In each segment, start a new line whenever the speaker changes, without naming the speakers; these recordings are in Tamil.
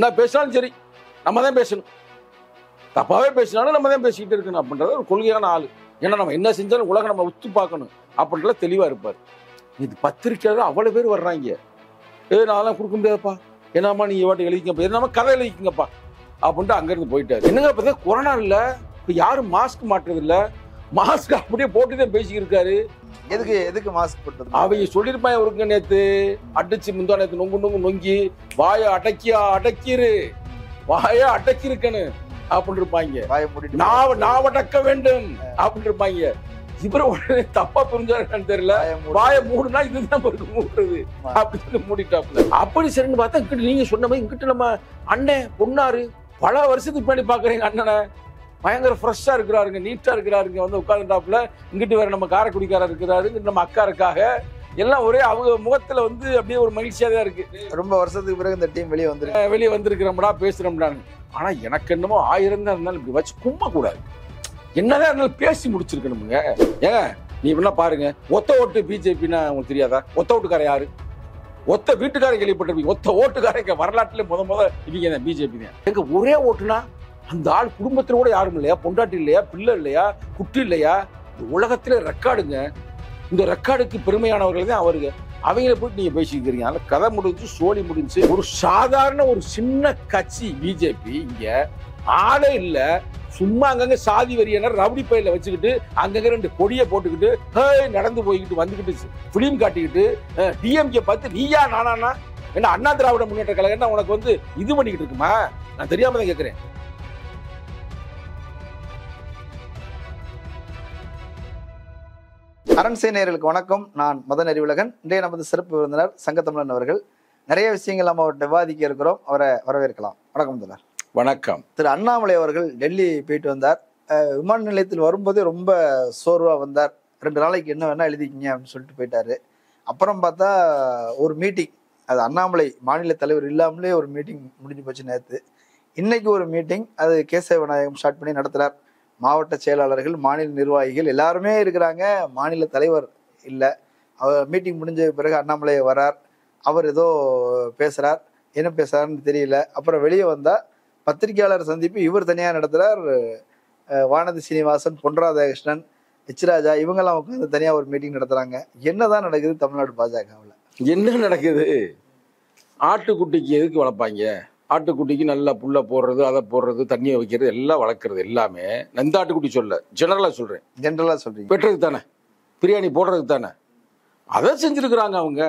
என்ன பேசினாலும் சரி நம்ம தான் பேசணும் தப்பாகவே பேசினாலும் நம்ம தான் பேசிக்கிட்டு இருக்கணும் அப்படின்றது ஒரு கொள்கையான ஆள் ஏன்னா நம்ம என்ன செஞ்சாலும் உலகம் நம்ம உத்து பார்க்கணும் அப்படின்றத தெளிவாக இருப்பார் இது பத்திரிக்கையாளர் அவ்வளோ பேர் வர்றாங்க ஏ நான் கொடுக்க முடியாதுப்பா என்னம்மா நீங்கள் வாட்டி எழுதிக்கப்பா என்னமா கதை எழுதிக்கங்கப்பா அப்படின்ட்டு அங்கேருந்து போயிட்டார் என்னங்க பார்த்தா கொரோனா இல்லை இப்போ யாரும் மாஸ்க் மாட்டுறதில்லை மாஸ்க் அப்படியே போட்டு தான் பேசிக்கிருக்காரு எதுக்கு எதுக்கு மாஸ்க் போட்டது அவங்க சொல்லியிருப்பான் இவருக்கு நேத்து அடிச்சு முந்தா நேத்து நொங்கு நொங்கு நொங்கி வாய அடக்கியா அடக்கிரு வாய அடக்கி இருக்கணும் அப்படின்னு இருப்பாங்க நாவ நாவ அடக்க வேண்டும் அப்படின்னு இருப்பாங்க இவரு உடனே தப்பா புரிஞ்சாருன்னு தெரியல வாய மூடுனா இதுதான் இருக்கு மூடுறது அப்படின்னு சொல்லி மூடிட்டாப்ல அப்படி சரின்னு பார்த்தா நீங்க சொன்ன மாதிரி இங்கிட்டு நம்ம அண்ணன் பொண்ணாரு பல வருஷத்துக்கு பின்னாடி பாக்குறீங்க அண்ணனை பயங்கர ஃப்ரெஷ்ஷாக இருக்கிறாருங்க நீட்டாக இருக்கிறாருங்க வந்து உட்காந்துட்டாப்புல இங்கிட்டு வேறு நம்ம காரைக்குடிக்காரர் இருக்கிறாரு இங்கிட்டு நம்ம அக்கா இருக்காக எல்லாம் ஒரே அவங்க முகத்தில் வந்து அப்படியே ஒரு மகிழ்ச்சியாக தான் இருக்குது ரொம்ப வருஷத்துக்கு பிறகு இந்த டீம் வெளியே வந்துரு வெளியே வந்திருக்கிறோம்டா பேசுகிறோம்டான்னு ஆனால் எனக்கு என்னமோ ஆயிரம் தான் இருந்தாலும் இப்படி வச்சு கும்பக்கூடாது என்னதான் இருந்தாலும் பேசி முடிச்சிருக்கணுமுங்க ஏங்க நீ இப்படிலாம் பாருங்க ஒத்த ஓட்டு பிஜேபின்னா உங்களுக்கு தெரியாதா ஒத்த ஓட்டுக்கார யாரு ஒத்த வீட்டுக்காரன் கேள்விப்பட்டிருப்பீங்க ஒத்த ஓட்டுக்காரங்க வரலாற்றுல முத முத இவங்க தான் பிஜேபி தான் எங்க ஒரே ஓட்டுனா அந்த ஆள் குடும்பத்தில் கூட யாரும் இல்லையா பொண்டாட்டி இல்லையா பிள்ளை இல்லையா குட்டி இல்லையா இந்த உலகத்திலே ரெக்கார்டுங்க இந்த ரெக்கார்டுக்கு பெருமையானவர்கள் தான் அவருங்க அவங்கள போய் நீங்கள் பேசிக்கிறீங்க அதில் கதை முடிஞ்சு சோழி முடிஞ்சு ஒரு சாதாரண ஒரு சின்ன கட்சி பிஜேபி இங்கே ஆளே இல்லை சும்மா அங்கங்கே சாதி வரியான ரவுடி பயில வச்சுக்கிட்டு அங்கங்கே ரெண்டு கொடியை போட்டுக்கிட்டு ஹே நடந்து போய்கிட்டு வந்துக்கிட்டு ஃபிலிம் காட்டிக்கிட்டு டிஎம்கே பார்த்து நீயா நானானா என்ன அண்ணா திராவிட முன்னேற்ற கழகம்னா உனக்கு வந்து இது பண்ணிக்கிட்டு இருக்குமா நான் தெரியாமல் தான் கேட்குறேன்
அரண்சை நேர்களுக்கு வணக்கம் நான் மதன் அறிவுலகன் இன்றைய நமது சிறப்பு விருந்தினர் சங்கத்தமிழன் அவர்கள் நிறைய விஷயங்கள் நம்ம அவர்கிட்ட விவாதிக்க இருக்கிறோம் அவரை வரவேற்கலாம் வணக்கம் தொடர் வணக்கம் திரு அண்ணாமலை அவர்கள் டெல்லி போயிட்டு வந்தார் விமான நிலையத்தில் வரும்போதே ரொம்ப சோர்வாக வந்தார் ரெண்டு நாளைக்கு என்ன வேணா எழுதிக்கிங்க அப்படின்னு சொல்லிட்டு போயிட்டாரு அப்புறம் பார்த்தா ஒரு மீட்டிங் அது அண்ணாமலை மாநில தலைவர் இல்லாமலே ஒரு மீட்டிங் முடிஞ்சு போச்சு நேற்று இன்னைக்கு ஒரு மீட்டிங் அது கேசவ விநாயகம் ஸ்டார்ட் பண்ணி நடத்துறார் மாவட்ட செயலாளர்கள் மாநில நிர்வாகிகள் எல்லாருமே இருக்கிறாங்க மாநில தலைவர் இல்லை அவர் மீட்டிங் முடிஞ்ச பிறகு அண்ணாமலை வரார் அவர் ஏதோ பேசுகிறார் என்ன பேசுகிறாருன்னு தெரியல அப்புறம் வெளியே வந்தால் பத்திரிகையாளர் சந்திப்பு இவர் தனியாக நடத்துகிறார் வானதி சீனிவாசன் பொன்ராதாகிருஷ்ணன் ஹெச்ராஜா இவங்கெல்லாம் உட்காந்து தனியாக ஒரு மீட்டிங் நடத்துகிறாங்க என்ன தான் நடக்குது தமிழ்நாடு பாஜகவில்
என்ன நடக்குது ஆட்டுக்குட்டிக்கு எதுக்கு வளர்ப்பாங்க ஆட்டுக்குட்டிக்கு நல்லா புல்லை போடுறது அதை போடுறது தண்ணியை வைக்கிறது எல்லாம் வளர்க்குறது எல்லாமே இந்த ஆட்டுக்குட்டி சொல்ல ஜெனரலாக சொல்கிறேன் ஜென்ரலாக சொல்கிறேன் பெற்றது தானே பிரியாணி போடுறதுக்கு தானே அதை செஞ்சுருக்குறாங்க அவங்க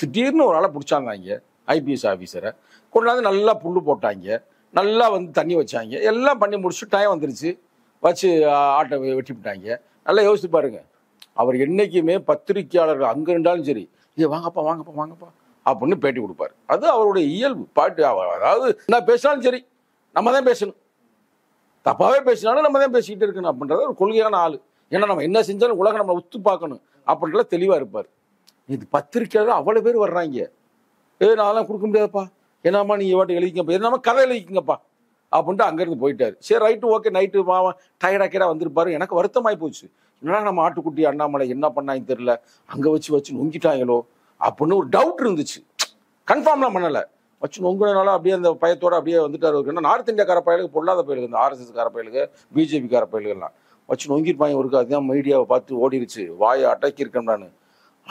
திடீர்னு ஒரு ஆளை பிடிச்சாங்க இங்கே ஐபிஎஸ் ஆஃபீஸரை கொண்டாந்து நல்லா புல் போட்டாங்க நல்லா வந்து தண்ணி வச்சாங்க எல்லாம் பண்ணி முடிச்சு டைம் வந்துருச்சு வச்சு ஆட்டை வெட்டி விட்டாங்க நல்லா யோசித்து பாருங்க அவர் என்றைக்குமே பத்திரிக்கையாளர்கள் அங்கே இருந்தாலும் சரி இது வாங்கப்பா வாங்கப்பா வாங்கப்பா அப்படின்னு பேட்டி கொடுப்பார் அது அவருடைய இயல்பு பாட்டு அதாவது நான் பேசினாலும் சரி நம்ம தான் பேசணும் தப்பாகவே பேசினாலும் நம்ம தான் பேசிக்கிட்டு இருக்கணும் அப்படின்றது ஒரு கொள்கையான ஆள் ஏன்னா நம்ம என்ன செஞ்சாலும் உலகம் நம்மளை உத்து பார்க்கணும் அப்படின்றத தெளிவாக இருப்பார் இது பத்திரிக்கையாளர் அவ்வளோ பேர் வர்றாங்க ஏ நான் கொடுக்க முடியாதுப்பா என்னம்மா நீங்கள் வாட்டி எழுதிக்கப்பா என்னம்மா கதை எழுதிக்கங்கப்பா அப்படின்ட்டு அங்கேருந்து போயிட்டார் சரி ரைட்டு ஓகே நைட்டு மாவன் டயர்டாக்கேடாக வந்திருப்பாரு எனக்கு வருத்தமாகி போச்சு என்னடா நம்ம ஆட்டுக்குட்டி அண்ணாமலை என்ன பண்ணாங்க தெரில அங்கே வச்சு வச்சு நுங்கிட்டாங்களோ அப்படின்னு ஒரு டவுட் இருந்துச்சு கன்ஃபார்ம்லாம் பண்ணலை வச்சு உங்களால அப்படியே அந்த பயத்தோடு அப்படியே வந்துட்டார் இருக்குன்னா நார்த் இந்தியாக்கார பயலுக்கு பொல்லாத பயலுக்கு இந்த ஆர்எஸ்எஸ்கார பயலுக்கு பிஜேபிக்கார பயலுக்குலாம் வச்சு நொங்கிருப்பாங்க ஒரு அதுதான் மீடியாவை பார்த்து ஓடிடுச்சு வாயை அடக்கியிருக்கேன் நான்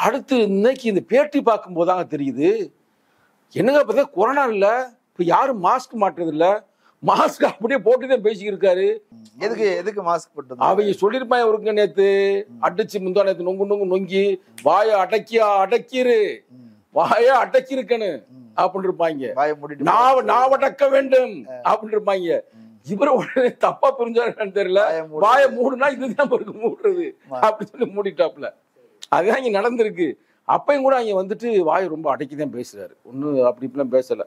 அடுத்து இன்னைக்கு இந்த பேட்டி பார்க்கும்போது தாங்க தெரியுது என்னங்க பார்த்தா கொரோனா இல்லை இப்போ யாரும் மாஸ்க் மாட்டுறது இல்லை மாஸ்க் அப்படியே போட்டுதான் இருக்காரு எதுக்கு எதுக்கு மாஸ்க் போட்டு அவங்க சொல்லிருப்பாங்க அவருக்கு நேத்து அடிச்சு முந்தா நேத்து நொங்கு நொங்கு நொங்கி வாய அடக்கியா அடக்கிரு வாய அடக்கிருக்கனு அப்படின்னு இருப்பாங்க நான் நான் அடக்க வேண்டும் அப்படின்னு இருப்பாங்க இவர உடனே தப்பா புரிஞ்சாருன்னு தெரியல வாய மூடுனா இதுதான் இருக்கு மூடுறது அப்படி சொல்லி மூடிட்டாப்ல அதுதான் இங்க நடந்திருக்கு அப்பையும் கூட அங்க வந்துட்டு வாய் ரொம்ப அடக்கிதான் பேசுறாரு ஒன்னும் அப்படி இப்படிலாம் பேசல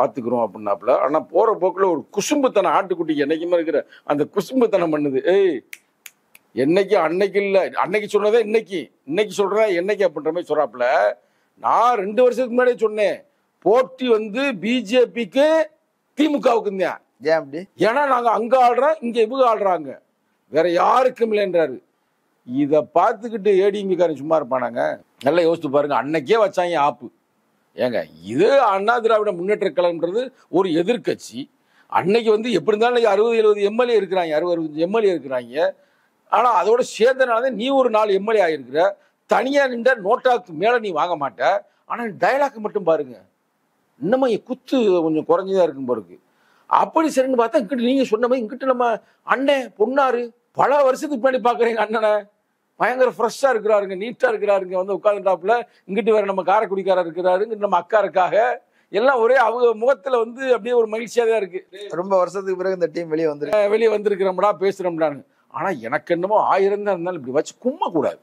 பார்த்துக்குறோம் அப்படின்னாப்புல ஆனால் போகிற போக்கில் ஒரு குசும்புத்தனம் ஆட்டுக்குட்டி என்றைக்குமே இருக்கிற அந்த குசும்புத்தனம் பண்ணுது ஏய் என்னைக்கு அன்னைக்கு இல்லை அன்னைக்கு சொன்னதே இன்னைக்கு இன்னைக்கு சொல்கிறேன் என்னைக்கு அப்படின்ற மாதிரி சொல்கிறாப்புல நான் ரெண்டு வருஷத்துக்கு முன்னாடியே சொன்னேன் போட்டி வந்து பிஜேபிக்கு திமுகவுக்கு தான் ஏன் அப்படி ஏன்னா நாங்கள் அங்கே ஆடுறோம் இங்கே இவங்க ஆடுறாங்க வேற யாருக்கும் இல்லைன்றாரு இதை பார்த்துக்கிட்டு ஏடிஎம்காரன் சும்மா இருப்பானாங்க நல்லா யோசித்து பாருங்க அன்னைக்கே வச்சாங்க ஆப்பு ஏங்க இதே அண்ணா திராவிட முன்னேற்ற கழகம்ன்றது ஒரு எதிர்கட்சி அன்னைக்கு வந்து எப்படி இருந்தாலும் அறுபது எழுபது எம்எல்ஏ இருக்கிறாங்க அறுபது அறுபத்தஞ்சு எம்எல்ஏ இருக்கிறாங்க ஆனால் அதோட சேர்ந்தனால நீ ஒரு நாலு எம்எல்ஏ ஆகிருக்கிற தனியாக நின்ற நோட்டாக்கு மேலே நீ வாங்க மாட்ட ஆனால் டைலாக் மட்டும் பாருங்க இன்னமும் என் குத்து கொஞ்சம் குறைஞ்சதாக இருக்கும் பாருக்கு அப்படி சரின்னு பார்த்தா இங்கிட்டு நீங்கள் சொன்ன மாதிரி இங்கிட்டு நம்ம அண்ணன் பொண்ணாரு பல வருஷத்துக்கு பின்னாடி பார்க்குறேன் அண்ணனை பயங்கர ஃப்ரெஷ்ஷாக இருக்கிறாருங்க நீட்டாக இருக்கிறாருங்க வந்து உட்காந்துட்டாப்புல இங்கிட்டு வேறு நம்ம காரைக்குடிக்காரர் இருக்கிறாரு இங்கிட்டு நம்ம அக்கா இருக்காக எல்லாம் ஒரே அவங்க முகத்தில் வந்து அப்படியே ஒரு மகிழ்ச்சியாக தான் இருக்குது ரொம்ப வருஷத்துக்கு பிறகு இந்த டீம் வெளியே வந்துருக்கு வெளியே வந்திருக்கிறோம்டா பேசுகிறோம்டான்னு ஆனால் எனக்கு என்னமோ ஆயிரம் தான் இருந்தாலும் இப்படி வச்சு கும்மக்கூடாது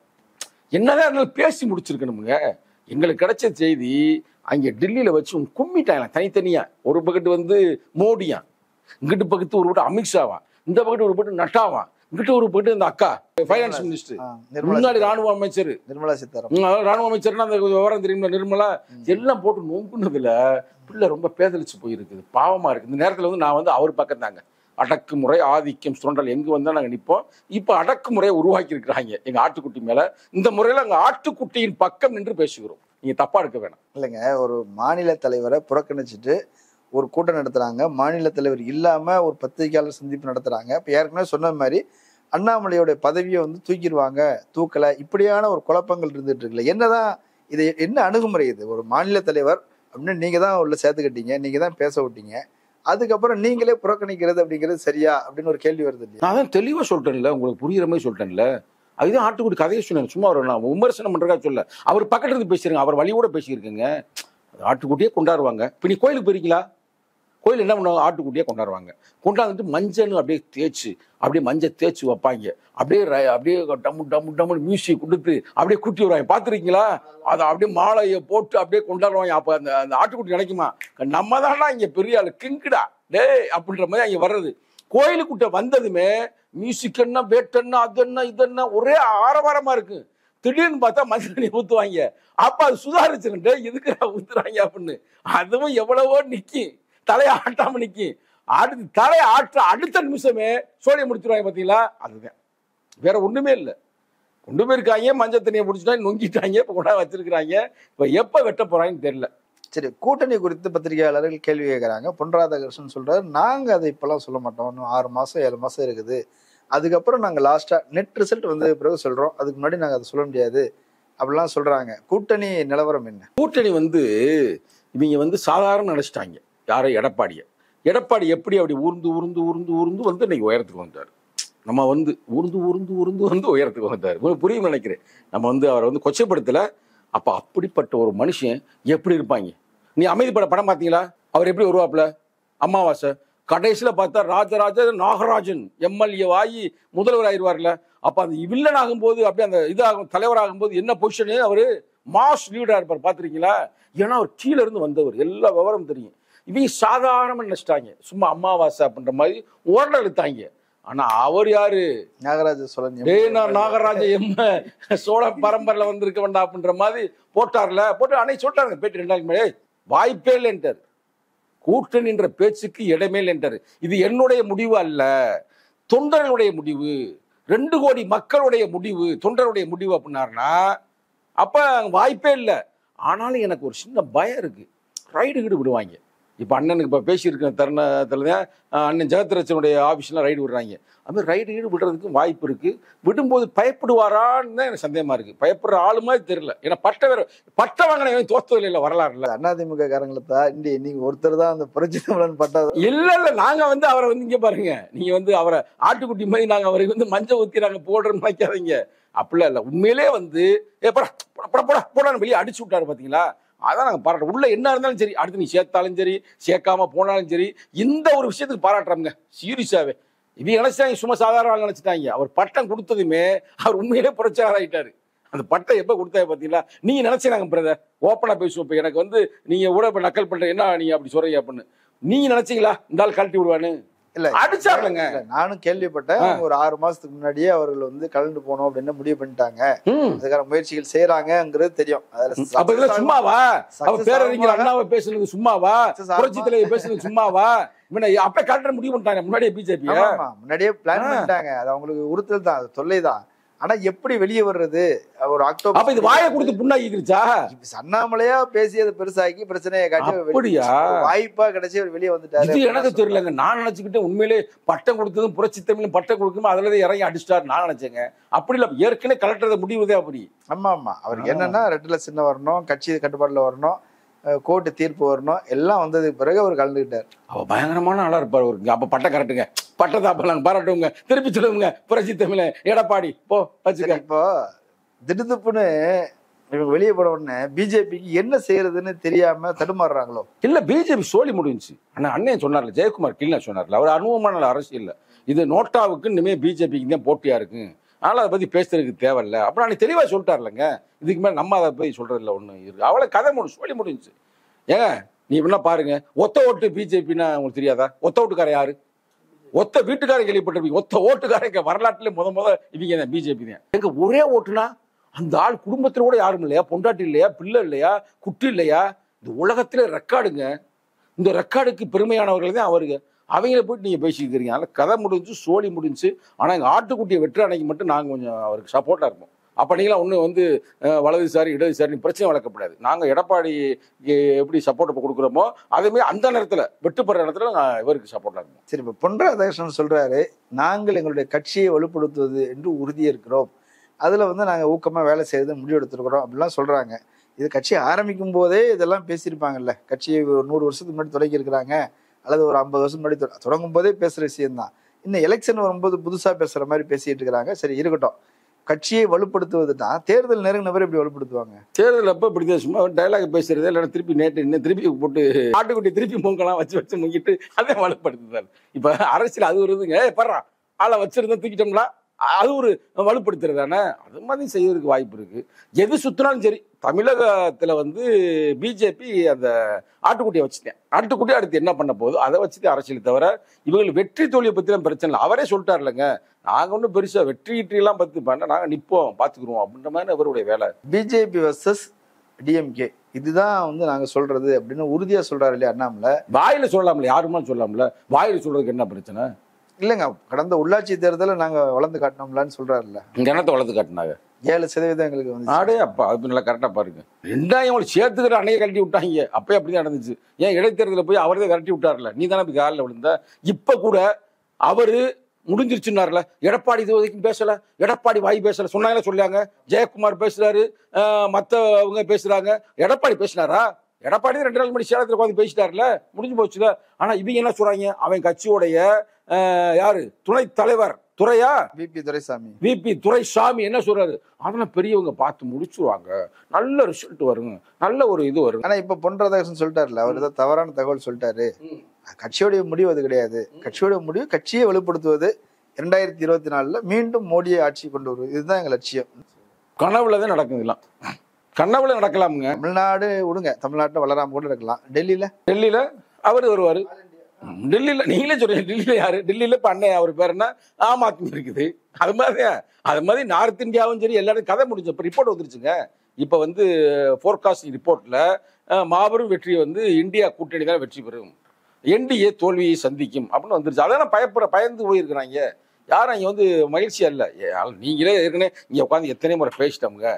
என்னதான் இருந்தாலும் பேசி முடிச்சிருக்கணுமுங்க எங்களுக்கு கிடைச்ச செய்தி அங்கே டெல்லியில் வச்சு கும்மிட்டாங்களே தனித்தனியாக ஒரு பக்கெட்டு வந்து மோடியான் இங்கிட்டு பக்கத்து ஒரு பக்கம் அமித்ஷாவான் இந்த பக்கத்து ஒரு பக்கம் நட்டாவான் வீட்டூருக்கு போயிட்டு இந்த அக்கா ஃபைனான்ஸ்
மினிஸ்டர் முன்னாடி
ராணுவ அமைச்சர் நிர்மலா சீதாராமன் ராணுவ அமைச்சர்னா அந்த விவரம் தெரியுமா நிர்மலா எல்லாம் போட்டு நோக்குனதுல பிள்ளை ரொம்ப பேதலிச்சு போயிருக்குது பாவமா இருக்கு இந்த நேரத்தில் வந்து நான் வந்து அவர் பக்கம் தாங்க அடக்குமுறை ஆதிக்கம் சுரண்டல் எங்கு வந்தா நாங்கள் நிற்போம் இப்போ அடக்குமுறையை உருவாக்கி இருக்கிறாங்க எங்க ஆட்டுக்குட்டி மேல இந்த முறையில அங்கே ஆட்டுக்குட்டியின் பக்கம் நின்று பேசுகிறோம் நீங்கள் தப்பாக எடுக்க வேணாம்
இல்லைங்க ஒரு மாநில தலைவரை புறக்கணிச்சிட்டு ஒரு கூட்டம் நடத்துகிறாங்க மாநில தலைவர் இல்லாமல் ஒரு பத்திரிகையாளர் சந்திப்பு நடத்துகிறாங்க இப்போ ஏற்கனவே சொன்ன மாதிரி அண்ணாமலையோடைய பதவியை வந்து தூக்கிடுவாங்க தூக்கலை இப்படியான ஒரு குழப்பங்கள் இருந்துட்டு இருக்குல்ல என்னதான் இது என்ன அணுகுமுறை இது ஒரு மாநில தலைவர் அப்படின்னு நீங்கள் தான் உள்ள சேர்த்துக்கிட்டீங்க நீங்கள் தான் பேச விட்டீங்க அதுக்கப்புறம் நீங்களே புறக்கணிக்கிறது அப்படிங்கிறது சரியா அப்படின்னு ஒரு
கேள்வி வருது நான் தான் தெளிவாக சொல்லிட்டேன்ல உங்களுக்கு புரிகிற மாதிரி சொல்லிட்டேன்ல அதுதான் ஆட்டுக்குடி கதையை சொன்னேன் சும்மா ஒரு நான் விமர்சனம் பண்ணுறதா சொல்ல அவர் பக்கத்துலேருந்து இருந்து அவர் வழியோட பேசியிருக்கேங்க ஆட்டுக்குட்டியே கொண்டாடுவாங்க இப்போ நீ கோயிலுக்கு போயிருக்கீங்களா கோயில் என்ன பண்ணுவாங்க ஆட்டுக்குட்டியே கொண்டாடுவாங்க கொண்டாந்துட்டு மஞ்சள் அப்படியே தேய்ச்சி அப்படியே மஞ்சள் தேய்ச்சி வைப்பாங்க அப்படியே அப்படியே டம்மு டம்மு டம்முன்னு மியூசிக் கொடுத்து அப்படியே குட்டி வருவாங்க பார்த்துருக்கீங்களா அதை அப்படியே மாலையை போட்டு அப்படியே கொண்டாடுவாங்க அப்போ அந்த அந்த ஆட்டுக்குட்டி நினைக்குமா நம்ம தானா இங்கே பெரிய ஆள் கிங்குடா டே அப்படின்ற மாதிரி அங்கே வர்றது கோயிலுக்குட்ட வந்ததுமே மியூசிக் என்ன வேட்டன்னா அது என்ன இது என்ன ஒரே ஆரவாரமாக இருக்கு திடீர்னு பார்த்தா மஞ்சள் ஊற்றுவாங்க அப்போ அது சுதாரிச்சிருந்தே எதுக்கு ஊற்றுறாங்க அப்படின்னு அதுவும் எவ்வளவோ நிற்கும் தலையை ஆட்டாம நிற்கி அடுத்து தலையை ஆற்ற அடுத்த நிமிஷமே சோழியை முடிச்சிருவாங்க பார்த்தீங்களா அதுதான் வேற ஒன்றுமே இல்லை கொண்டு போயிருக்காங்க மஞ்சள் தண்ணியை பிடிச்சிட்டாங்க நொங்கிட்டாங்க இப்போ கொண்டா வச்சிருக்கிறாங்க இப்போ எப்போ வெட்ட போகிறாங்கன்னு தெரியல சரி கூட்டணி
குறித்து பத்திரிகையாளர்கள் கேள்வி கேட்குறாங்க பொன்ராதகிருஷ்ணன் சொல்கிறார் நாங்கள் அதை இப்போல்லாம் சொல்ல மாட்டோம் இன்னும் ஆறு மாதம் ஏழு மாதம் இருக்குது அதுக்கப்புறம் நாங்கள் லாஸ்ட்டாக நெட் ரிசல்ட் வந்து பிறகு சொல்கிறோம் அதுக்கு முன்னாடி நாங்கள் அதை சொல்ல முடியாது அப்படிலாம் சொல்கிறாங்க கூட்டணி நிலவரம்
என்ன கூட்டணி வந்து இவங்க வந்து சாதாரண நினச்சிட்டாங்க யாரை எடப்பாடியை எடப்பாடி எப்படி அப்படி ஊர்ந்து ஊர்ந்து ஊர்ந்து ஊர்ந்து வந்து இன்னைக்கு உயரத்துக்கு வந்தார் நம்ம வந்து ஊர்ந்து ஊர்ந்து ஊர்ந்து வந்து உயரத்துக்கு வந்தார் புரியும் நினைக்கிறேன் நம்ம வந்து அவரை வந்து கொச்சைப்படுத்தலை அப்போ அப்படிப்பட்ட ஒரு மனுஷன் எப்படி இருப்பாங்க நீ அமைதிப்பட படம் பார்த்தீங்களா அவர் எப்படி வருவாப்புல அமாவாசை கடைசியில் பார்த்தா ராஜராஜ நாகராஜன் எம்எல்ஏ வாயி முதல்வர் ஆயிடுவார்ல அப்போ அந்த வில்லன் ஆகும்போது அப்படியே அந்த இதாகும் தலைவராகும் ஆகும்போது என்ன பொசிஷனு அவர் மாஸ் லீடராக இருப்பார் பார்த்துருக்கீங்களா ஏன்னா அவர் கீழே இருந்து வந்தவர் எல்லா விவரமும் தெரியும் இவங்க சாதாரணமாக நினச்சிட்டாங்க சும்மா அமாவாசை அப்படின்ற மாதிரி ஓரளவு எடுத்தாங்க ஆனா அவர் யாரு நாகராஜ சோழன் நாகராஜ எம்ம சோழ பரம்பரில் வந்திருக்க வேண்டாம் அப்படின்ற மாதிரி போட்டார்ல போட்டு அன்னைக்கு சொல்லிட்டாங்க பேட்டி ரெண்டு நாளைக்கு வாய்ப்பே வாய்ப்பே கூட்டணி கூட்டணின்ற பேச்சுக்கு இடமே இல்லைன்ட்டார் இது என்னுடைய முடிவு அல்ல தொண்டர்களுடைய முடிவு ரெண்டு கோடி மக்களுடைய முடிவு தொண்டருடைய முடிவு அப்படின்னாருன்னா அப்போ வாய்ப்பே இல்லை ஆனாலும் எனக்கு ஒரு சின்ன பயம் இருக்குது ரைடு கீடு விடுவாங்க இப்போ அண்ணனுக்கு இப்போ பேசியிருக்க தருணத்தில் தான் அண்ணன் ஜெகத்ரட்சனுடைய ஆஃபீஸ்லாம் ரைடு விடுறாங்க அதுமாதிரி ரைடு ஈடு விடுறதுக்கும் வாய்ப்பு இருக்குது விடும்போது பயப்படுவாரான்னு தான் எனக்கு சந்தேகமாக இருக்குது பயப்படுற ஆளுமே தெரில ஏன்னா பட்ட வேற பட்ட வாங்கினவன் தோத்ததில்லை இல்லை அண்ணா அதிமுக காரங்களை
இன்றைய நீங்கள் ஒருத்தர் தான் அந்த புரட்சிதமலன் பட்டா இல்லை
இல்லை நாங்கள் வந்து அவரை வந்து இங்கே பாருங்கள் நீங்கள் வந்து அவரை ஆட்டுக்குட்டி மாதிரி நாங்கள் அவருக்கு வந்து மஞ்சள் ஊற்றி நாங்கள் போடுறோம்னு நினைக்காதீங்க அப்படிலாம் இல்லை உண்மையிலே வந்து ஏ போடா போடா போடா போடான்னு வெளியே அடிச்சு விட்டாரு பார்த்தீங்களா அதான் நாங்கள் பாராட்டு உள்ள என்ன இருந்தாலும் சரி அடுத்து நீ சேர்த்தாலும் சரி சேர்க்காம போனாலும் சரி இந்த ஒரு விஷயத்துக்கு பாராட்டுறாங்க சீரியஸாவே இது நினைச்சாங்க சும்மா சாதாரண நினைச்சிட்டாங்க அவர் பட்டம் கொடுத்ததுமே அவர் உண்மையிலே புரட்சியாளர் ஆகிட்டாரு அந்த பட்டம் எப்போ கொடுத்தாரு பார்த்தீங்களா நீங்கள் நினைச்சாங்க பிரதர் ஓப்பனாக பேசுவோம் இப்போ எனக்கு வந்து நீங்கள் கூட இப்போ நக்கல் பண்ணுற என்ன நீ அப்படி சொல்கிறீங்க அப்படின்னு நீங்கள் நினச்சிங்களா இந்த ஆள் கழட்டி விடுவான்னு இல்ல அடிச்சாருங்க நானும்
கேள்விப்பட்டேன் ஒரு ஆறு மாசத்துக்கு முன்னாடியே அவர்கள் வந்து கலந்து போனோம் அப்படின்னு முடிவு பண்ணிட்டாங்க அதுக்கான முயற்சிகள் செய்யறாங்கிறது தெரியும் அதுல இதுல சும்மாவா அவ பேரறிஞர் அண்ணாவை
பேசுனது சும்மாவா புரட்சி தலைவர் பேசுனது சும்மாவா அப்ப கலெக்டர் முடிவு பண்ணிட்டாங்க முன்னாடியே பிஜேபி முன்னாடியே
பிளான் பண்ணிட்டாங்க அது அவங்களுக்கு உறுத்தல் தான் தொல்லை தான் ஆனா எப்படி வெளியே வர்றது ஒரு அக்டோபர் அப்ப இது வாயை கொடுத்து
புண்ணாக்கிருச்சா
அண்ணாமலையா பேசியது பெருசாக்கி பிரச்சனையை காட்டி அப்படியா வாய்ப்பா கிடைச்சி அவர் வெளியே வந்துட்டாரு இது
எனக்கு தெரியலங்க நான் நினைச்சுக்கிட்டேன் உண்மையிலே பட்டம் கொடுத்ததும் புரட்சி தமிழ் பட்டம் கொடுக்கணும் அதுல இறங்கி அடிச்சிட்டாரு நான் நினைச்சேங்க அப்படி இல்ல ஏற்கனவே கலெக்டர் முடிவுதே அப்படி
ஆமா ஆமா அவருக்கு என்னன்னா ரெட்டுல சின்ன வரணும் கட்சி கட்டுப்பாடுல வரணும் கோர்ட்டு தீர்ப்பு வரணும்
எல்லாம் வந்ததுக்கு பிறகு அவர் கலந்துக்கிட்டார் அவர் பயங்கரமான ஆளாக இருப்பார் அவருக்கு அப்போ பட்டை கரட்டுங்க பட்டதாப்பலாம் பாராட்டுவங்க திருப்பி சொல்லுங்க புரட்சி தமிழ எடப்பாடி போ வச்சுக்க இப்போ திடுதுப்புன்னு
இவங்க வெளியே போன உடனே பிஜேபிக்கு என்ன செய்யறதுன்னு தெரியாம தடுமாறுறாங்களோ
இல்ல பிஜேபி சோழி முடிஞ்சு ஆனா அண்ணன் சொன்னார்ல ஜெயக்குமார் கிளினா சொன்னார்ல அவர் அனுபவமான அரசியல் இது நோட்டாவுக்கு இனிமேல் பிஜேபிக்கு தான் போட்டியா இருக்கு ஆனால் அதை பற்றி பேசுறதுக்கு தேவையில்ல அப்புறம் அன்னைக்கு தெளிவாக சொல்லிட்டார்லங்க இதுக்கு மேலே நம்ம அதை போய் சொல்கிறதில்ல ஒன்று இருக்குது அவ்வளோ கதை முடிஞ்சு சொல்லி முடிஞ்சு ஏங்க நீ என்ன பாருங்க ஒத்த ஓட்டு பிஜேபின்னா உங்களுக்கு தெரியாதா ஒத்த ஓட்டுக்கார யாரு ஒத்த வீட்டுக்காரன் கேள்விப்பட்டிருப்பீங்க ஒத்த ஓட்டுக்காரங்க வரலாற்றுல முத முத இவங்க தான் பிஜேபி தான் எங்க ஒரே ஓட்டுனா அந்த ஆள் குடும்பத்தில் கூட யாரும் இல்லையா பொண்டாட்டி இல்லையா பிள்ளை இல்லையா குட்டி இல்லையா இந்த உலகத்திலே ரெக்கார்டுங்க இந்த ரெக்கார்டுக்கு பெருமையானவர்கள் தான் அவருங்க அவங்கள போயிட்டு நீங்கள் பேசிக்கிறீங்க அதனால் கதை முடிஞ்சு சோழி முடிஞ்சு ஆனால் எங்கள் ஆட்டுக்குட்டியை வெற்றி அன்னைக்கு மட்டும் நாங்கள் கொஞ்சம் அவருக்கு சப்போர்ட்டாக இருப்போம் அப்போ நீங்களாம் ஒன்று வந்து வலதுசாரி இடதுசாரி பிரச்சனை வளர்க்கப்படாது நாங்கள் எடப்பாடி எப்படி சப்போர்ட் கொடுக்குறோமோ அதேமாதிரி அந்த நேரத்தில் வெட்டுப்படுற இடத்துல நான் இவருக்கு சப்போர்ட்டாக இருக்கும்
சரி இப்போ பொன்ராதாகிருஷ்ணன் சொல்கிறாரு நாங்கள் எங்களுடைய கட்சியை வலுப்படுத்துவது என்று உறுதியாக இருக்கிறோம் அதில் வந்து நாங்கள் ஊக்கமாக வேலை செய்யறது முடிவெடுத்திருக்கிறோம் அப்படிலாம் சொல்கிறாங்க இது கட்சி ஆரம்பிக்கும் போதே இதெல்லாம் பேசியிருப்பாங்கல்ல கட்சியை ஒரு நூறு வருஷத்துக்கு முன்னாடி தொடங்கி இருக்கிறாங்க அல்லது ஒரு ஐம்பது வருஷம் முன்னாடி தொடங்கும் போதே பேசுகிற விஷயம்தான் இன்னும் எலெக்ஷன் வரும்போது புதுசாக பேசுகிற மாதிரி பேசிகிட்டு இருக்கிறாங்க சரி இருக்கட்டும் கட்சியை தான் தேர்தல் நெருங்கின
நபர் இப்படி வலுப்படுத்துவாங்க தேர்தல் அப்போ இப்படி சும்மா டைலாக் பேசுறது இல்லைன்னா திருப்பி நேற்று இன்னும் திருப்பி போட்டு ஆட்டுக்குட்டி திருப்பி மூங்கலாம் வச்சு வச்சு முங்கிட்டு அதே வலுப்படுத்துதான் இப்போ அரசியல் அது வருதுங்க ஏ படுறா ஆளை வச்சிருந்தா தூக்கிட்டோம்னா அது ஒரு வலுப்படுத்துறது தானே அது மாதிரி செய்யறதுக்கு வாய்ப்பு இருக்கு எது சுத்தினாலும் சரி தமிழகத்தில் வந்து பிஜேபி அந்த ஆட்டுக்குட்டியை வச்சுட்டேன் ஆட்டுக்குட்டி அடுத்து என்ன பண்ண போகுது அதை வச்சுட்டு அரசியல் தவிர இவர்கள் வெற்றி தோழியை பற்றிலாம் பிரச்சனை இல்லை அவரே சொல்லிட்டார் இல்லைங்க நாங்கள் ஒன்றும் பெருசாக வெற்றி எல்லாம் பத்தி பண்ண நாங்கள் நிற்போம் பார்த்துக்குருவோம் அப்படின்ற மாதிரி அவருடைய வேலை
பிஜேபி வர்சஸ் டிஎம்கே இதுதான் வந்து நாங்கள் சொல்றது அப்படின்னு உறுதியாக சொல்றாரு இல்லையா அண்ணாமலை வாயில் சொல்லாமல யாருமே சொல்லலாம்ல வாயில் சொல்றதுக்கு என்ன பிரச்சனை இல்லைங்க கடந்த உள்ளாட்சி தேர்தலில் நாங்கள் வளர்ந்து காட்டினோம்லான்னு சொல்கிறாருல்ல
என்னத்தை வளர்ந்து காட்டினாங்க ஏழு
சதவீதம் எங்களுக்கு வந்து
நாடே அப்பா அது நல்லா கரெக்டாக பாருங்க ரெண்டாயிரம் அவங்களை சேர்த்துக்கிற அன்னையை கழட்டி விட்டாங்க அப்பயே அப்படி தான் நடந்துச்சு ஏன் இடைத்தேர்தலில் போய் அவரே கரட்டி விட்டார்ல நீ தானே அப்படி காலில் விழுந்த இப்போ கூட அவர் முடிஞ்சிருச்சுன்னார்ல எடப்பாடி இது வரைக்கும் பேசலை எடப்பாடி வாய் பேசலை சொன்னாங்களே சொல்லியாங்க ஜெயக்குமார் பேசுகிறாரு மற்றவங்க பேசுகிறாங்க எடப்பாடி பேசினாரா எடப்பாடி ரெண்டு நாள் மணி சேலத்தில் உட்காந்து பேசிட்டார்ல முடிஞ்சு போச்சுல ஆனால் இவங்க என்ன சொல்கிறாங்க அவன் கட்சியோடைய யாரு துணைத் தலைவர் துறையா விபி துரைசாமி விபி துரைசாமி என்ன சொல்றாரு அதெல்லாம் பெரியவங்க பார்த்து முடிச்சுருவாங்க நல்ல ரிசல்ட் வருங்க நல்ல ஒரு இது வரும் ஆனா இப்ப பொன் ராதாகிருஷ்ணன் சொல்லிட்டாருல அவர் தான்
தவறான தகவல் சொல்லிட்டாரு கட்சியோடைய முடிவு அது கிடையாது கட்சியோடைய முடிவு கட்சியை வெளிப்படுத்துவது இரண்டாயிரத்தி இருபத்தி நாலுல மீண்டும் மோடியை ஆட்சி கொண்டு வருவது இதுதான் எங்க லட்சியம் கனவுல தான்
நடக்குதுலாம் கண்ணாவில் நடக்கலாமுங்க தமிழ்நாடு விடுங்க தமிழ்நாட்டில் வளராம கூட இருக்கலாம் டெல்லியில டெல்லியில் அவர் வருவார் டெல்லியில் நீங்களே சொல்றீங்க டெல்லியில் யாரு டெல்லியில் இப்ப அண்ணன் அவர் பேர் என்ன ஆம் ஆத்மி இருக்குது அது மாதிரி அது மாதிரி நார்த் இந்தியாவும் சரி எல்லாரும் கதை முடிஞ்ச இப்ப ரிப்போர்ட் வந்துருச்சுங்க இப்போ வந்து போர்காஸ்டிங் ரிப்போர்ட்டில் மாபெரும் வெற்றியை வந்து இந்தியா கூட்டணி தான் வெற்றி பெறும் என்டிஏ தோல்வியை சந்திக்கும் அப்படின்னு வந்துருச்சு அதெல்லாம் பயப்புற பயந்து போயிருக்கிறாங்க யாரும் இங்கே வந்து மகிழ்ச்சியா இல்லை நீங்களே ஏற்கனவே இங்கே உட்காந்து எத்தனை முறை பேசிட்டோம்ங்க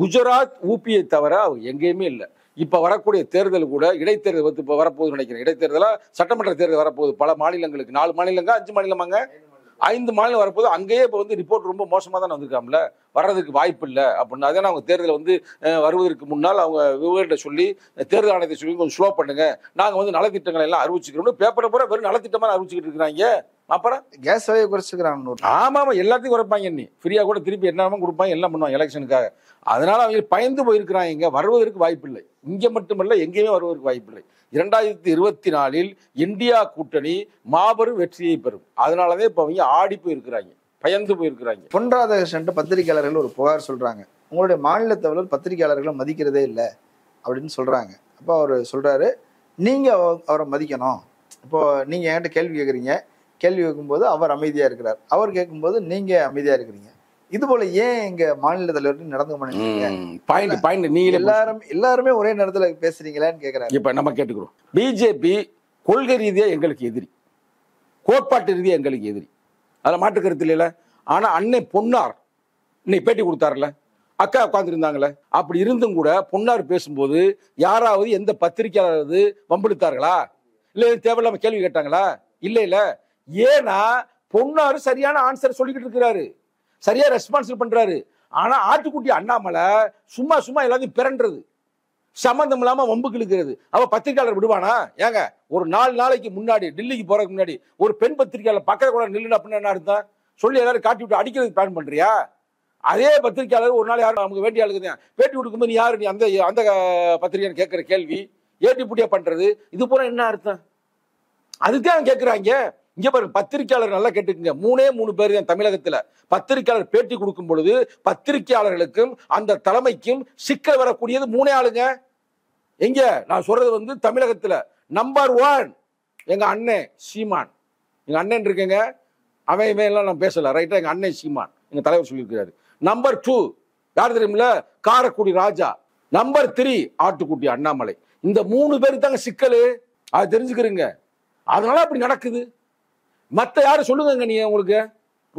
குஜராத் ஊபியை தவிர எங்கேயுமே இல்லை இப்போ வரக்கூடிய தேர்தல் கூட இடைத்தேர்தல் வந்து இப்போ வரப்போகுது நினைக்கிறேன் இடைத்தேர்தலாக சட்டமன்ற தேர்தல் வரப்போகுது பல மாநிலங்களுக்கு நாலு மாநிலங்க அஞ்சு மாநிலமாங்க ஐந்து மாநிலம் வரப்போது அங்கேயே இப்போ வந்து ரிப்போர்ட் ரொம்ப மோசமாக தானே வந்திருக்காமல வர்றதுக்கு வாய்ப்பு இல்லை அப்படின்னா அதே அவங்க தேர்தல் வந்து வருவதற்கு முன்னால் அவங்க விவகாரத்தை சொல்லி தேர்தல் ஆணையத்தை சொல்லி கொஞ்சம் ஸ்லோ பண்ணுங்க நாங்கள் வந்து நலத்திட்டங்களை எல்லாம் அறிவிச்சுக்கிறோம் பேப்பரை பூரா வெறும் நலத்திட்டமாக அறிவிச்சுக்கிட்டு இருக்கிறாங்க அப்புறம் கேஸ் விலையை குறைச்சிக்கிறாங்க ஆமாம் ஆமாம் எல்லாத்தையும் குறைப்பாங்க நீ ஃப்ரீயாக கூட திருப்பி என்னமோ கொடுப்பாங்க எல்லாம் பண்ணுவாங்க எலெக்ஷனுக்காக அதனால அவங்க பயந்து போயிருக்கிறாங்க இங்கே வருவதற்கு வாய்ப்பில்லை இங்கே மட்டுமல்ல எங்கேயுமே வருவதற்கு வாய்ப்பில்லை இரண்டாயிரத்தி இருபத்தி நாலில் இந்தியா கூட்டணி மாபெரும் வெற்றியை பெறும் அதனால தான் இப்போ அவங்க ஆடி போயிருக்கிறாங்க பயந்து போயிருக்கிறாங்க
பொன் ராதாகிருஷ்ணன் பத்திரிகையாளர்கள் ஒரு புகார் சொல்கிறாங்க உங்களுடைய மாநில தலைவர் பத்திரிகையாளர்களை மதிக்கிறதே இல்லை அப்படின்னு சொல்கிறாங்க அப்போ அவர் சொல்கிறாரு நீங்கள் அவரை மதிக்கணும் இப்போது நீங்கள் என்கிட்ட கேள்வி கேட்குறீங்க கேள்வி கேட்கும்போது அவர் அமைதியா இருக்கிறார் அவர் கேட்கும்போது நீங்க அமைதியா இருக்கிறீங்க இது போல ஏன் எங்க மாநில தலைவர்
நடந்து நீங்க எல்லாரும்
எல்லாருமே ஒரே நேரத்துல பேசுறீங்களான்னு கேக்குறாங்க இப்ப
நம்ம கேட்டுக்கிறோம் பிஜேபி கொள்கை ரீதியா எங்களுக்கு எதிரி கோட்பாட்டு ரீதியா எங்களுக்கு எதிரி அதில் மாற்று கருத்து இல்லைல்ல ஆனா அன்னை பொன்னார் இன்னைக்கு பேட்டி கொடுத்தாருல அக்கா உட்காந்துருந்தாங்களே அப்படி இருந்தும் கூட பொன்னார் பேசும்போது யாராவது எந்த பத்திரிகையாளர் வம்பெடுத்தார்களா இல்லை தேவையில்லாம கேள்வி கேட்டாங்களா இல்லை இல்லை ஏன்னா பொன்னாரு சரியான ஆன்சர் சொல்லிக்கிட்டு இருக்கிறாரு சரியா ரெஸ்பான்சிபிள் பண்றாரு ஆனா ஆட்டுக்குட்டி அண்ணாமலை சும்மா சும்மா எல்லாத்தையும் பிறன்றது சம்மந்தம் இல்லாம வம்பு கிழக்கிறது அவ பத்திரிகையாளர் விடுவானா ஏங்க ஒரு நாலு நாளைக்கு முன்னாடி டெல்லிக்கு போறதுக்கு முன்னாடி ஒரு பெண் பத்திரிகையாளர் பக்கத்தில் கூட நில்லுன்னு அப்படின்னு என்ன இருந்தா சொல்லி எல்லாரும் காட்டி விட்டு அடிக்கிறதுக்கு பிளான் பண்றியா அதே பத்திரிகையாளர் ஒரு நாள் யாரும் நமக்கு வேண்டிய ஆளுக்கு பேட்டி கொடுக்கும்போது நீ யாரு நீ அந்த அந்த பத்திரிகை கேட்குற கேள்வி ஏட்டி புட்டியா பண்றது இது போல என்ன அர்த்தம் அதுதான் கேட்குறாங்க இங்க பாருங்க பத்திரிகையாளர் நல்லா கேட்டுக்கங்க மூணே மூணு பேர் தான் தமிழகத்துல பத்திரிகையாளர் பேட்டி கொடுக்கும் பொழுது பத்திரிகையாளர்களுக்கும் அந்த தலைமைக்கும் சிக்கல் வரக்கூடியது மூணே ஆளுங்க எங்க நான் சொல்றது வந்து தமிழகத்துல நம்பர் ஒன் எங்க அண்ணன் சீமான் எங்க அண்ணன் இருக்கேங்க அவன் இவன் எல்லாம் நான் பேசல ரைட்டா எங்க அண்ணன் சீமான் எங்க தலைவர் சொல்லியிருக்கிறாரு நம்பர் டூ யார் தெரியுமில காரக்குடி ராஜா நம்பர் த்ரீ ஆட்டுக்குட்டி அண்ணாமலை இந்த மூணு பேருக்கு தாங்க சிக்கல் அது தெரிஞ்சுக்கிறீங்க அதனால அப்படி நடக்குது மற்ற யாரும் சொல்லுங்க நீ உங்களுக்கு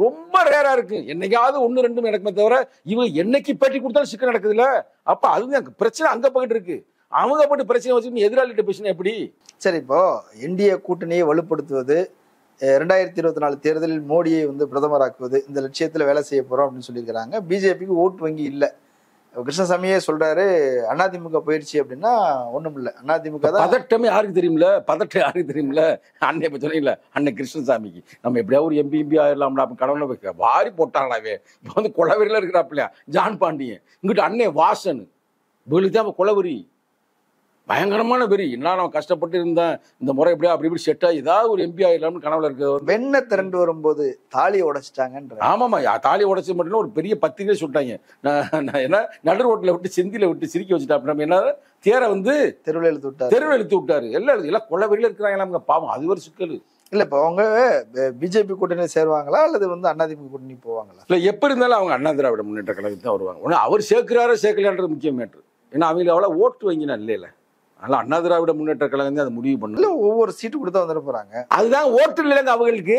ரொம்ப ரேரா இருக்கு என்னைக்காவது ஒன்று ரெண்டும் நடக்குமே தவிர இவங்க என்னைக்கு பேட்டி கொடுத்தாலும் சிக்கல் நடக்குது இல்ல அப்ப அதுதான் பிரச்சனை அங்க போயிட்டு இருக்கு அவங்க போட்டு பிரச்சனை வச்சுக்கணும் எதிராளிகிட்ட பிரச்சனை எப்படி
சரி இப்போ இந்திய கூட்டணியை வலுப்படுத்துவது ரெண்டாயிரத்தி இருபத்தி நாலு தேர்தலில் மோடியை வந்து பிரதமராக்குவது இந்த லட்சியத்தில் வேலை செய்ய போகிறோம் அப்படின்னு சொல்லியிருக்கிறாங்க பிஜேபிக்கு ஓட்டு வங்கி இல்லை கிருஷ்ணசாமியே சொல்றாரு அதிமுக போயிடுச்சு அப்படின்னா ஒண்ணும் இல்லை அதிமுக தான் பதட்டமே
யாருக்கு தெரியும்ல பதட்டம் யாருக்கு தெரியும்ல அண்ணன் இப்போ சொன்னீங்கள அண்ணன் கிருஷ்ணசாமிக்கு நம்ம எப்படியா ஒரு எம்பி எம்பி ஆயிடலாம்டா அப்படி கடவுளை வைக்க வாரி போட்டாங்களாவே இப்போ வந்து குளவெறியில் இருக்கிறாப்பில்லையா ஜான் பாண்டியன் இங்கிட்ட அண்ணே வாசன் இவங்களுக்கு தான் இப்போ குளவெறி பயங்கரமான வெறி என்ன நான் கஷ்டப்பட்டு இருந்தேன் இந்த முறை எப்படியா அப்படி இப்படி செட்டா ஏதாவது ஒரு எம்பி ஆகிடலாம்னு கனவுல இருக்க வெண்ணை திரண்டு வரும்போது தாலியை உடைச்சிட்டாங்கன்ற ஆமாமா தாலி உடைச்சி மட்டும் ஒரு பெரிய பத்திரிகை சொல்லிட்டாங்க நான் நான் என்ன நடு ரோட்டில் விட்டு செந்தியில விட்டு சிரிக்க வச்சுட்டாப்ப நம்ம என்ன தேரை வந்து தெருவில் எழுத்து விட்டார் தெருவில் எழுத்து விட்டாரு எல்லாம் எல்லாம் வெளியில் இருக்கிறாங்க அங்கே பாவம் அது ஒரு சிக்கல்
இல்லை இப்போ அவங்க பிஜேபி கூட்டணி சேருவாங்களா அல்லது வந்து அதிமுக கூட்டணி போவாங்களா
இல்லை எப்படி இருந்தாலும் அவங்க அண்ணா திராவிட முன்னேற்ற கழகத்தான் வருவாங்க ஒன்று அவர் சேர்க்கிறாரோ சேர்க்கலான்றது முக்கிய மேட்ரு ஏன்னா அவங்களுக்கு அவ்வளோ ஓட்டு வாங்கினா இல்லையில அதனால அண்ணா திராவிட முன்னேற்ற கழகம் தான் அதை முடிவு பண்ணல ஒவ்வொரு சீட்டு கொடுத்து வந்துட போறாங்க அதுதான் ஓட்டு இல்லைங்க அவங்களுக்கு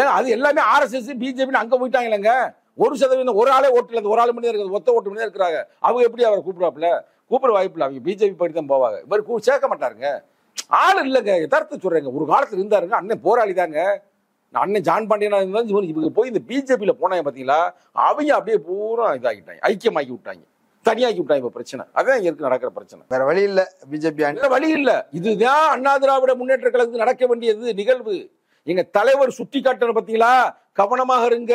ஏன் அது எல்லாமே ஆர்எஸ்எஸ் பிஜேபின்னு அங்கே போயிட்டாங்க இல்லைங்க ஒரு சதவீதம் ஒரு ஆளே ஓட்டு இல்லை ஒரு ஆள் மணி இருக்குது ஒத்த ஓட்டு மணி இருக்கிறாங்க அவங்க எப்படி அவரை கூப்பிடுவாப்புல கூப்பிட வாய்ப்பில்லை அவங்க பிஜேபி படி தான் போவாங்க இவர் சேர்க்க மாட்டாருங்க ஆள் இல்லைங்க யதார்த்தம் சொல்கிறேங்க ஒரு காலத்தில் இருந்தாருங்க அண்ணன் போராளி தாங்க அண்ணன் ஜான் பாண்டியனா இருந்தாலும் இவங்க போய் இந்த பிஜேபியில் போனாங்க பார்த்தீங்களா அவங்க அப்படியே பூரா இதாகிட்டாங்க ஐக்கியமாக்கி விட்டாங்க தனியாக்கி விட்டான் இப்போ பிரச்சனை அதான் இங்க இருக்கு நடக்கிற பிரச்சனை வேற வழி இல்ல பிஜேபி வழி இல்ல இதுதான் அண்ணா திராவிட முன்னேற்ற கழகத்துக்கு நடக்க வேண்டியது நிகழ்வு எங்க தலைவர் சுட்டி காட்டுற பாத்தீங்களா கவனமாக இருங்க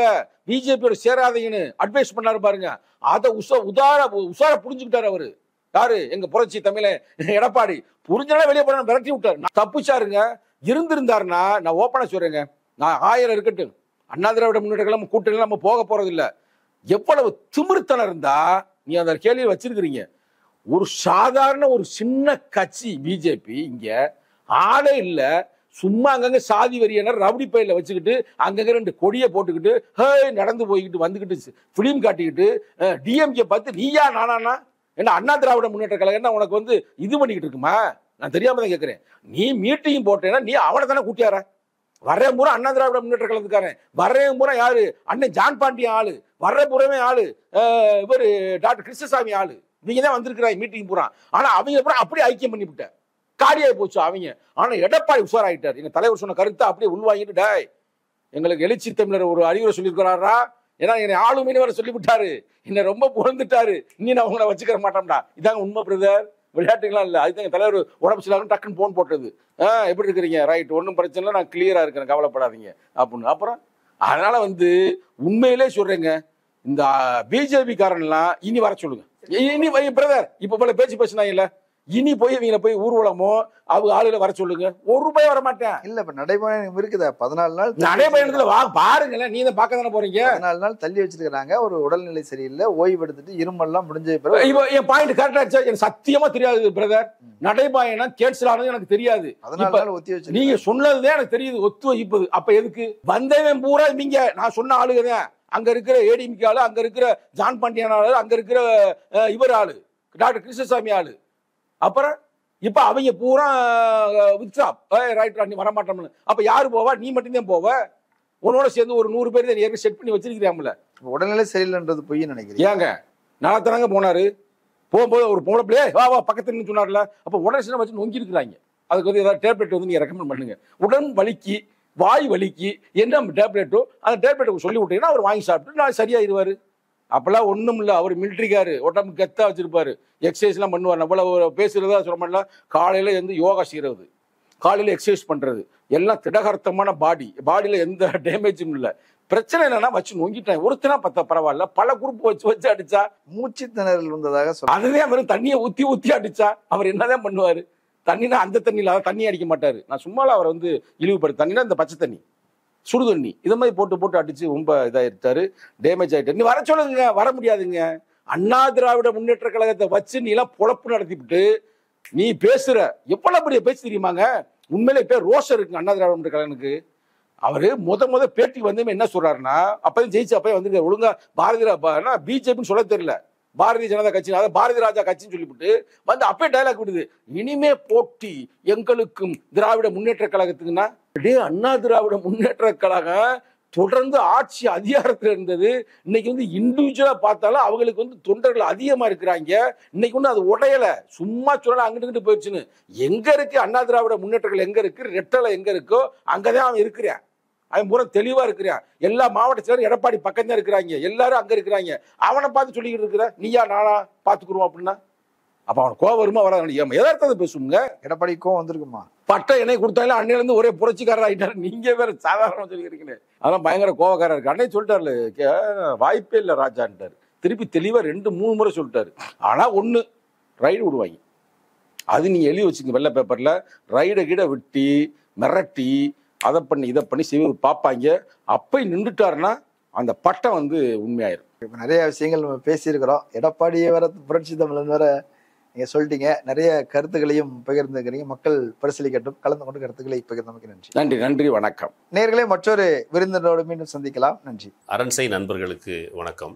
பிஜேபியோட சேராதீங்கன்னு அட்வைஸ் பண்ணாரு பாருங்க அதை உச உதார உசார புரிஞ்சுக்கிட்டாரு அவரு யாரு எங்க புரட்சி தமிழ எடப்பாடி புரிஞ்சனா வெளியே போன விரட்டி விட்டாரு தப்புச்சாருங்க இருந்திருந்தாருன்னா நான் ஓப்பனா சொல்றேங்க நான் ஆயிரம் இருக்கட்டும் அண்ணா திராவிட முன்னேற்ற கழகம் கூட்டணி நம்ம போக போறதில்லை எவ்வளவு திமிர்த்தனம் இருந்தா நீ அந்த கேள்வி வச்சிருக்கிறீங்க ஒரு சாதாரண ஒரு சின்ன கட்சி பிஜேபி இங்க ஆளே இல்லை சும்மா அங்கங்க சாதி வரியனர் ரவுடி பயில வச்சுக்கிட்டு அங்கங்க ரெண்டு கொடியை போட்டுக்கிட்டு ஹே நடந்து போய்கிட்டு வந்துக்கிட்டு ஃபிலிம் காட்டிக்கிட்டு டிஎம்கே பார்த்து நீயா நானானா என்ன அண்ணா திராவிட முன்னேற்ற கழகம் உனக்கு வந்து இது பண்ணிக்கிட்டு இருக்குமா நான் தெரியாம தான் கேட்குறேன் நீ மீட்டிங் போட்டேன்னா நீ அவனை தானே கூட்டியார வரேன் பூரா அண்ணா திராவிட முன்னேற்ற கழகத்துக்காரன் வரேன் பூரா யாரு அண்ணன் ஜான் பாண்டியன் ஆளு வர்ற புறமே ஆளு இவர் டாக்டர் கிருஷ்ணசாமி ஆளு நீங்க தான் வந்திருக்கிறாங்க மீட்டிங் போகிறான் ஆனா அவங்க அப்புறம் அப்படியே ஐக்கியம் பண்ணிவிட்டேன் காலியாகி போச்சு அவங்க ஆனா எடப்பாடி உஷாராயிட்டார் எங்க தலைவர் சொன்ன கருத்தை அப்படியே உள்வாங்கிட்டு டாய் எங்களுக்கு எழுச்சி தமிழர் ஒரு அறிவுரை சொல்லியிருக்கிறாரா ஏன்னா என்னை ஆளுமையில வர சொல்லிவிட்டாரு என்னை ரொம்ப புகழ்ந்துட்டாரு நீ நான் உங்களை வச்சுக்கிற மாட்டோம்டா இதாங்க உண்மை பிரதர் விளையாட்டுகளாம் இல்லை அதுதான் எங்கள் தலைவர் உடம்பு சரியில்லாமல் டக்குன்னு ஃபோன் போட்டது ஆ எப்படி இருக்கிறீங்க ரைட் ஒன்றும் பிரச்சனை இல்லை நான் கிளியராக இருக்கிறேன் கவலைப்படாதீங்க அப்படின்னு அப்புறம் அதனால் வந்து உண்மையிலே சொல்கிறேங்க இந்த பிஜேபி காரன்லாம் இனி வர சொல்லுங்க இனி பிரதர் இப்ப போல பேச்சு பேசினா இல்ல இனி போய் இவங்க போய் ஊர்வலமோ அவங்க ஆளுகளை வர சொல்லுங்க ஒரு ரூபாய் வர மாட்டேன் இல்ல இப்ப நடைபயணம் இருக்குத பதினாலு நாள் நடைபயணத்துல வா பாருங்களேன்
நீ தான் பாக்க தானே போறீங்க பதினாலு நாள் தள்ளி வச்சிருக்கிறாங்க ஒரு உடல்நிலை சரியில்லை ஓய்வு எடுத்துட்டு இருமெல்லாம் முடிஞ்ச
பிறகு இப்போ என் பாயிண்ட் கரெக்டா எனக்கு சத்தியமா தெரியாது பிரதர் நடைபயணம் கேன்சல் ஆனது எனக்கு தெரியாது பதினாலு ஒத்தி வச்சு நீங்க சொன்னதுதான் எனக்கு தெரியுது ஒத்து வைப்பது அப்ப எதுக்கு வந்தவன் பூரா நீங்க நான் சொன்ன ஆளுங்க அங்கே இருக்கிற ஏடிஎம்கே ஆளு அங்கே இருக்கிற ஜான் பாண்டியன் ஆளு அங்கே இருக்கிற இவர் ஆள் டாக்டர் கிருஷ்ணசாமி ஆள் அப்புறம் இப்போ அவங்க பூரா வித்ராப் ரைட்டா நீ வரமாட்டோம்னு அப்போ யார் போவா நீ மட்டும்தான் போவ உன்னோட சேர்ந்து ஒரு நூறு பேர் ஏற்கனவே செட் பண்ணி வச்சிருக்கிறாமல உடல்நிலை சரியில்லைன்றது பொய்ன்னு நினைக்கிறேன் ஏங்க நாத்தனங்க போனார் போகும்போது ஒரு போன பிள்ளையே வா வா பக்கத்துலன்னு சொன்னார்ல அப்போ உடனே வச்சு நொங்கி இருக்கிறாங்க அதுக்கு வந்து ஏதாவது டேப்லெட் வந்து நீங்கள் ரெக்கமெண்ட் பண்ணுங்க உடன் வலிக்கு வாய் வலிக்கு என்ன டேப்லெட்டோ அந்த டேப்லெட்டை சொல்லி விட்டீங்கன்னா அவர் வாங்கி சாப்பிட்டு நான் சரியாயிருவார் அப்போல்லாம் ஒன்றும் இல்லை அவர் மில்ட்ரிக்கார் உடம்பு கெத்தாக வச்சுருப்பார் எக்ஸசைஸ்லாம் பண்ணுவார் நம்மள பேசுகிறதா சொல்ல மாட்டல காலையில் எழுந்து யோகா செய்கிறது காலையில் எக்ஸசைஸ் பண்ணுறது எல்லாம் திடகர்த்தமான பாடி பாடியில் எந்த டேமேஜும் இல்லை பிரச்சனை என்னென்னா வச்சு நோங்கிட்டேன் ஒருத்தனா பத்த பரவாயில்ல பல குரூப் வச்சு வச்சு அடிச்சா மூச்சு திணறல் இருந்ததாக அதுதான் அவர் தண்ணியை ஊற்றி ஊற்றி அடிச்சா அவர் என்னதான் பண்ணுவார் தண்ணினா அந்த தண்ணியில் அவர் தண்ணி அடிக்க மாட்டார் நான் சும்மாலாம் அவரை வந்து இழிவுபடுத்த தண்ணினா இந்த பச்சை தண்ணி சுடு தண்ணி இதை மாதிரி போட்டு போட்டு அடித்து ரொம்ப இதாகிட்டாரு டேமேஜ் ஆகிட்டார் நீ வர சொல்லுங்க வர முடியாதுங்க அண்ணா திராவிட முன்னேற்ற கழகத்தை வச்சு நீ எல்லாம் பொழப்பு நடத்திவிட்டு நீ பேசுகிற எவ்வளோ பெரிய பேச்சு தெரியுமாங்க உண்மையிலே பேர் ரோஷம் இருக்குங்க அண்ணா திராவிட முன்னேற்ற கழகனுக்கு அவர் முத முத பேட்டி வந்து என்ன சொல்றாருன்னா அப்பதான் ஜெயிச்சு அப்பயே வந்து ஒழுங்கா பாரதிய பிஜேபின்னு சொல்ல தெரியல பாரதிய ஜனதா கட்சி அதாவது பாரதி ராஜா கட்சின்னு சொல்லிவிட்டு வந்து அப்பே டைலாக் விடுது இனிமே போட்டி எங்களுக்கும் திராவிட முன்னேற்ற கழகத்துக்குன்னா அப்படியே அண்ணா திராவிட முன்னேற்ற கழகம் தொடர்ந்து ஆட்சி அதிகாரத்தில் இருந்தது இன்னைக்கு வந்து இண்டிவிஜுவலாக பார்த்தாலும் அவங்களுக்கு வந்து தொண்டர்கள் அதிகமாக இருக்கிறாங்க இன்னைக்கு வந்து அது உடையலை சும்மா சொல்லலாம் அங்கிட்டு போயிடுச்சுன்னு எங்கே இருக்குது அண்ணா திராவிட முன்னேற்றங்கள் எங்கே இருக்குது ரெட்டலை எங்கே இருக்கோ அங்கே தான் அவன் இருக்கிறேன் அவன் பூரா தெளிவாக இருக்கிறான் எல்லா மாவட்ட எடப்பாடி பக்கம் தான் இருக்கிறாங்க எல்லாரும் அங்கே இருக்கிறாங்க அவனை பார்த்து சொல்லிக்கிட்டு இருக்கிற நீயா நானா பார்த்துக்குருவோம் அப்படின்னா அப்போ அவன் கோவம் வருமா வராது ஏமா எதார்த்தத்தை பேசுங்க எடப்பாடி கோவம் வந்திருக்குமா பட்டை எண்ணெய் கொடுத்தாலும் அண்ணிலேருந்து ஒரே புரட்சிக்காரர் ஆகிட்டாரு நீங்கள் வேற சாதாரணமாக சொல்லியிருக்கீங்க அதெல்லாம் பயங்கர கோவக்காரர் இருக்கு அன்னையை சொல்லிட்டாரு வாய்ப்பே இல்லை ராஜான்ட்டார் திருப்பி தெளிவாக ரெண்டு மூணு முறை சொல்லிட்டாரு ஆனால் ஒன்று ரைடு விடுவாங்க அது நீங்கள் எழுதி வச்சுங்க வெள்ளை பேப்பரில் ரைடை கீடை வெட்டி மிரட்டி அதை பண்ணி இதை பண்ணி சிவ பார்ப்பாங்க அப்போ நின்றுட்டாருன்னா அந்த பட்டம் வந்து உண்மையாயிரும்
இப்போ நிறைய விஷயங்கள் நம்ம பேசியிருக்கிறோம் எடப்பாடியை வர புரட்சி தமிழன் வேற நீங்கள் சொல்லிட்டீங்க நிறைய கருத்துக்களையும் பகிர்ந்துக்கிறீங்க மக்கள் பரிசீலிக்கட்டும் கலந்து கொண்டு கருத்துக்களை பகிர்ந்தமைக்கு நன்றி
நன்றி நன்றி வணக்கம்
நேர்களே மற்றொரு விருந்தினரோடு மீண்டும் சந்திக்கலாம் நன்றி
அரண்சை நண்பர்களுக்கு வணக்கம்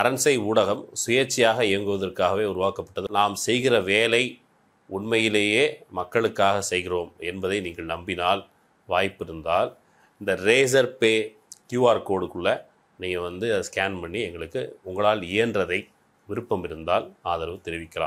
அரண்சை ஊடகம் சுயேட்சையாக
இயங்குவதற்காகவே
உருவாக்கப்பட்டது நாம் செய்கிற வேலை உண்மையிலேயே மக்களுக்காக செய்கிறோம் என்பதை நீங்கள் நம்பினால் வாய்ப்பு இருந்தால் இந்த ரேசர் பே கியூஆர் கோடுக்குள்ளே நீங்கள் வந்து அதை ஸ்கேன் பண்ணி எங்களுக்கு உங்களால் இயன்றதை விருப்பம் இருந்தால் ஆதரவு தெரிவிக்கலாம்